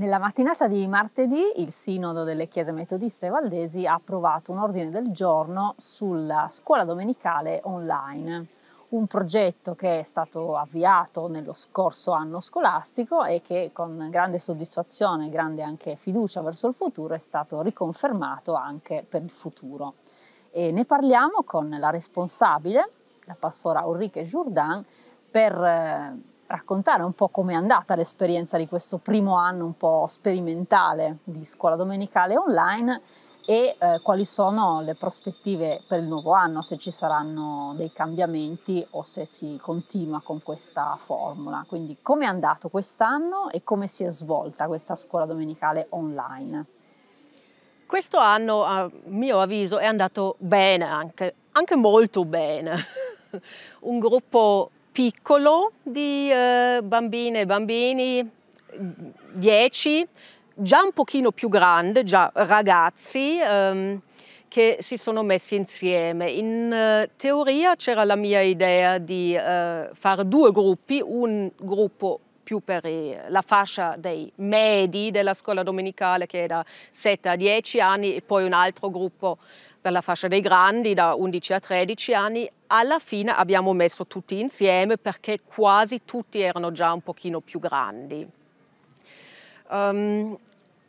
Nella mattinata di martedì il Sinodo delle Chiese Metodiste Valdesi ha approvato un ordine del giorno sulla scuola domenicale online, un progetto che è stato avviato nello scorso anno scolastico e che con grande soddisfazione e grande anche fiducia verso il futuro è stato riconfermato anche per il futuro. E ne parliamo con la responsabile, la pastora Ulrike Jourdan, per eh, raccontare un po' come è andata l'esperienza di questo primo anno un po' sperimentale di scuola domenicale online e eh, quali sono le prospettive per il nuovo anno, se ci saranno dei cambiamenti o se si continua con questa formula. Quindi come è andato quest'anno e come si è svolta questa scuola domenicale online? Questo anno, a mio avviso, è andato bene, anche, anche molto bene. Un gruppo piccolo di eh, bambine e bambini, 10, già un pochino più grande, già ragazzi, ehm, che si sono messi insieme. In eh, teoria c'era la mia idea di eh, fare due gruppi, un gruppo più per la fascia dei medi della scuola domenicale che è da 7 a 10 anni e poi un altro gruppo dalla fascia dei grandi da 11 a 13 anni, alla fine abbiamo messo tutti insieme perché quasi tutti erano già un pochino più grandi. Um,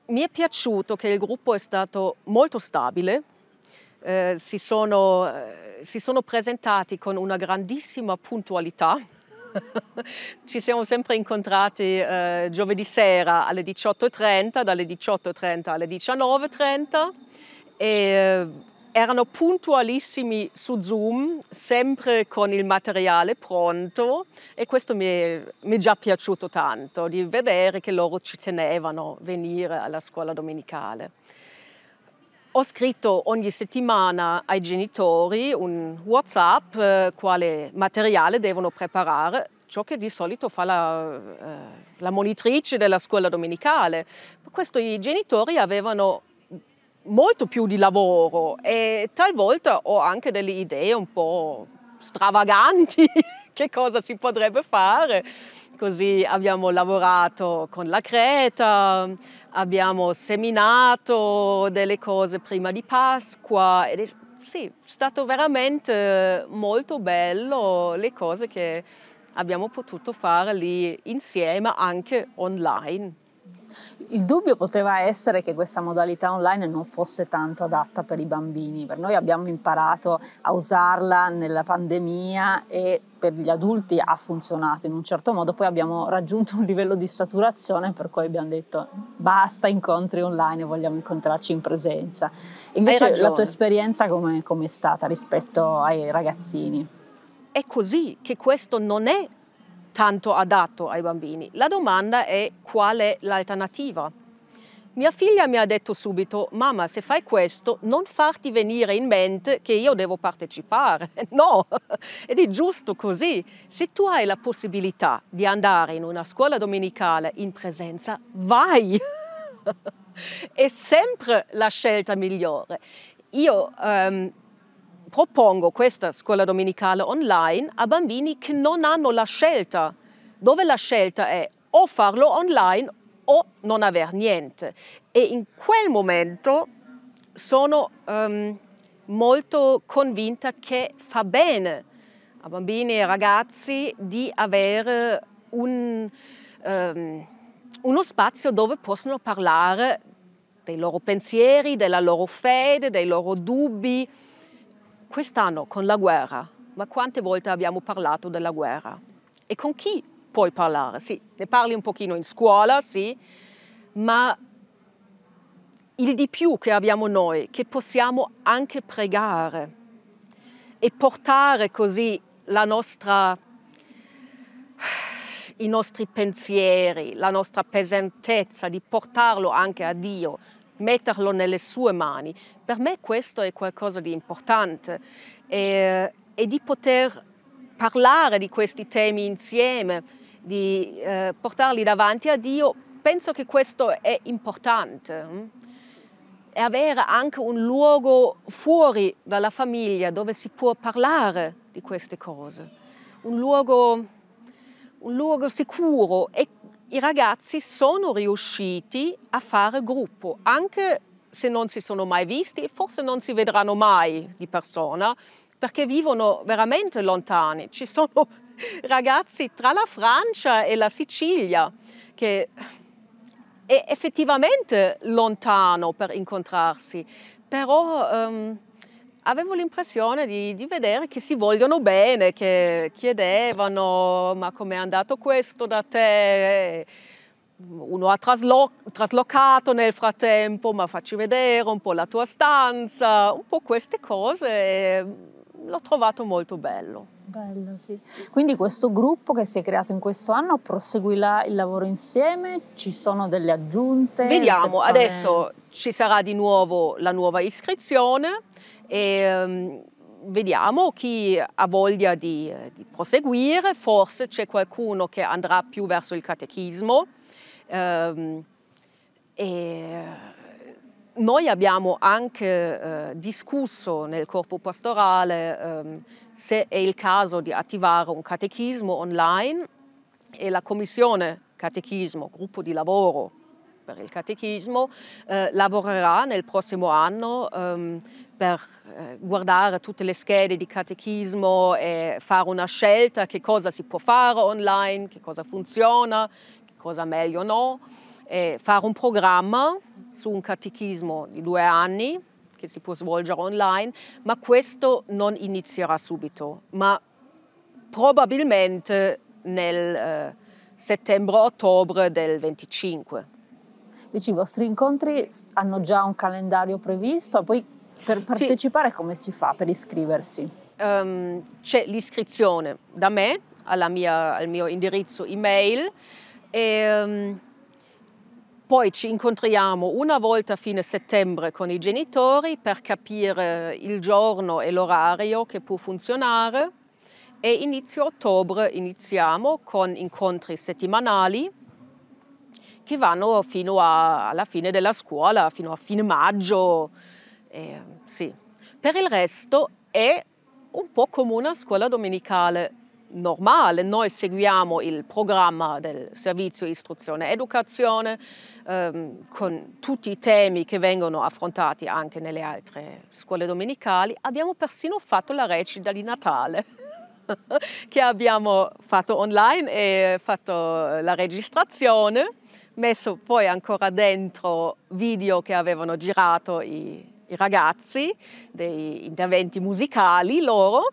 mi è piaciuto che il gruppo è stato molto stabile, eh, si, sono, eh, si sono presentati con una grandissima puntualità, ci siamo sempre incontrati eh, giovedì sera alle 18.30, dalle 18.30 alle 19.30 e eh, erano puntualissimi su Zoom, sempre con il materiale pronto e questo mi è, mi è già piaciuto tanto, di vedere che loro ci tenevano a venire alla scuola domenicale. Ho scritto ogni settimana ai genitori un WhatsApp eh, quale materiale devono preparare, ciò che di solito fa la, eh, la monitrice della scuola domenicale. Questo i genitori avevano molto più di lavoro e talvolta ho anche delle idee un po' stravaganti che cosa si potrebbe fare. Così abbiamo lavorato con la creta, abbiamo seminato delle cose prima di Pasqua ed è sì, stato veramente molto bello le cose che abbiamo potuto fare lì insieme anche online. Il dubbio poteva essere che questa modalità online non fosse tanto adatta per i bambini, per noi abbiamo imparato a usarla nella pandemia e per gli adulti ha funzionato in un certo modo, poi abbiamo raggiunto un livello di saturazione per cui abbiamo detto basta incontri online, vogliamo incontrarci in presenza. Invece la tua esperienza come è stata rispetto ai ragazzini? È così che questo non è tanto adatto ai bambini. La domanda è qual è l'alternativa? Mia figlia mi ha detto subito, mamma se fai questo non farti venire in mente che io devo partecipare, no, ed è giusto così. Se tu hai la possibilità di andare in una scuola domenicale in presenza, vai! è sempre la scelta migliore. Io ehm, propongo questa scuola domenicale online a bambini che non hanno la scelta, dove la scelta è o farlo online o non aver niente. E in quel momento sono um, molto convinta che fa bene a bambini e ragazzi di avere un, um, uno spazio dove possono parlare dei loro pensieri, della loro fede, dei loro dubbi quest'anno con la guerra, ma quante volte abbiamo parlato della guerra? E con chi puoi parlare? Sì, ne parli un pochino in scuola, sì, ma il di più che abbiamo noi, che possiamo anche pregare e portare così nostra, i nostri pensieri, la nostra pesantezza, di portarlo anche a Dio, metterlo nelle sue mani. Per me questo è qualcosa di importante e, eh, e di poter parlare di questi temi insieme, di eh, portarli davanti a Dio, penso che questo è importante. Hm? E avere anche un luogo fuori dalla famiglia dove si può parlare di queste cose, un luogo, un luogo sicuro e i ragazzi sono riusciti a fare gruppo, anche se non si sono mai visti forse non si vedranno mai di persona, perché vivono veramente lontani. Ci sono ragazzi tra la Francia e la Sicilia che è effettivamente lontano per incontrarsi, però... Um, avevo l'impressione di, di, vedere che si vogliono bene, che chiedevano ma com'è andato questo da te? Uno ha traslo traslocato nel frattempo, ma facci vedere un po' la tua stanza, un po' queste cose l'ho trovato molto bello. Bello, sì. Quindi questo gruppo che si è creato in questo anno proseguirà il lavoro insieme? Ci sono delle aggiunte? Vediamo, persone... adesso ci sarà di nuovo la nuova iscrizione e um, vediamo chi ha voglia di, di proseguire, forse c'è qualcuno che andrà più verso il catechismo. Um, e noi abbiamo anche eh, discusso nel corpo pastorale ehm, se è il caso di attivare un catechismo online e la commissione catechismo, gruppo di lavoro per il catechismo, eh, lavorerà nel prossimo anno ehm, per eh, guardare tutte le schede di catechismo e fare una scelta che cosa si può fare online, che cosa funziona, che cosa meglio no eh, fare un programma su un catechismo di due anni che si può svolgere online, ma questo non inizierà subito, ma probabilmente nel eh, settembre-ottobre del 25. Dici, i vostri incontri hanno già un calendario previsto, poi per partecipare sì. come si fa per iscriversi? Um, c'è l'iscrizione da me mia, al mio indirizzo email e um, poi ci incontriamo una volta a fine settembre con i genitori per capire eh, il giorno e l'orario che può funzionare e inizio ottobre iniziamo con incontri settimanali che vanno fino a, alla fine della scuola, fino a fine maggio. Eh, sì. Per il resto è un po' come una scuola domenicale, normale, noi seguiamo il programma del servizio istruzione e educazione ehm, con tutti i temi che vengono affrontati anche nelle altre scuole domenicali, abbiamo persino fatto la recita di Natale che abbiamo fatto online e fatto eh, la registrazione, messo poi ancora dentro video che avevano girato i, i ragazzi, dei interventi musicali loro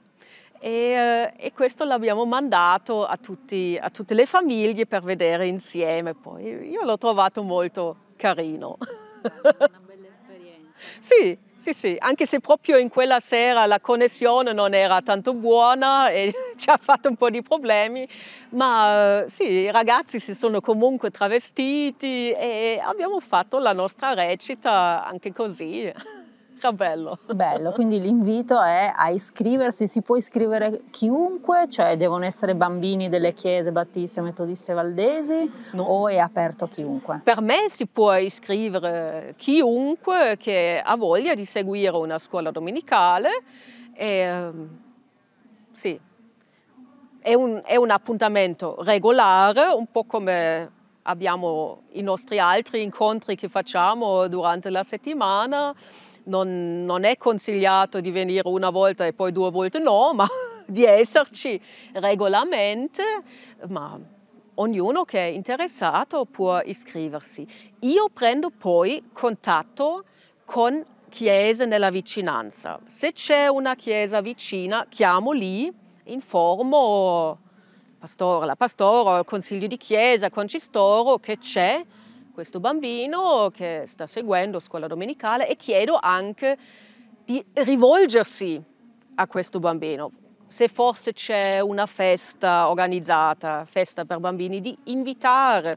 e, eh, e, questo l'abbiamo mandato a, tutti, a, tutte le famiglie per vedere insieme. Poi io l'ho trovato molto carino. Una bella esperienza. sì, sì, sì, anche se proprio in quella sera la connessione non era tanto buona e ci ha fatto un po' di problemi, ma eh, sì, i ragazzi si sono comunque travestiti e abbiamo fatto la nostra recita anche così. Ah, bello. bello. quindi l'invito è a iscriversi, si può iscrivere chiunque, cioè devono essere bambini delle chiese battiste, metodiste valdesi no. o è aperto a chiunque? Per me si può iscrivere chiunque che ha voglia di seguire una scuola domenicale e, ehm, sì. È un, è un appuntamento regolare, un po' come abbiamo i nostri altri incontri che facciamo durante la settimana non, non è consigliato di venire una volta e poi due volte no, ma di esserci regolarmente, ma ognuno che è interessato può iscriversi. Io prendo poi contatto con chiese nella vicinanza. Se c'è una chiesa vicina, chiamo lì, informo il pastore, la pastora, il consiglio di chiesa, il concistoro che c'è questo bambino che sta seguendo scuola domenicale e chiedo anche di rivolgersi a questo bambino. Se forse c'è una festa organizzata, festa per bambini, di invitare,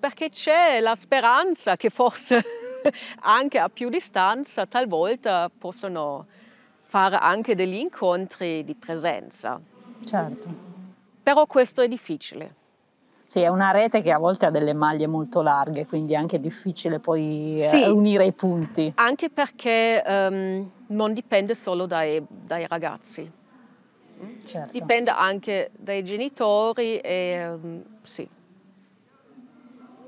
perché c'è la speranza che forse anche a più distanza talvolta possono fare anche degli incontri di presenza. Certo. Però questo è difficile sì, è una rete che a volte ha delle maglie molto larghe, quindi è anche difficile poi eh, sì, unire i punti. Anche perché um, non dipende solo dai, dai ragazzi, certo. dipende anche dai genitori e um, sì.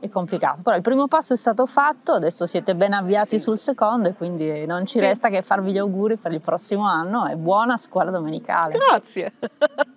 È complicato, però il primo passo è stato fatto, adesso siete ben avviati sì. sul secondo e quindi non ci sì. resta che farvi gli auguri per il prossimo anno e buona scuola domenicale. Grazie.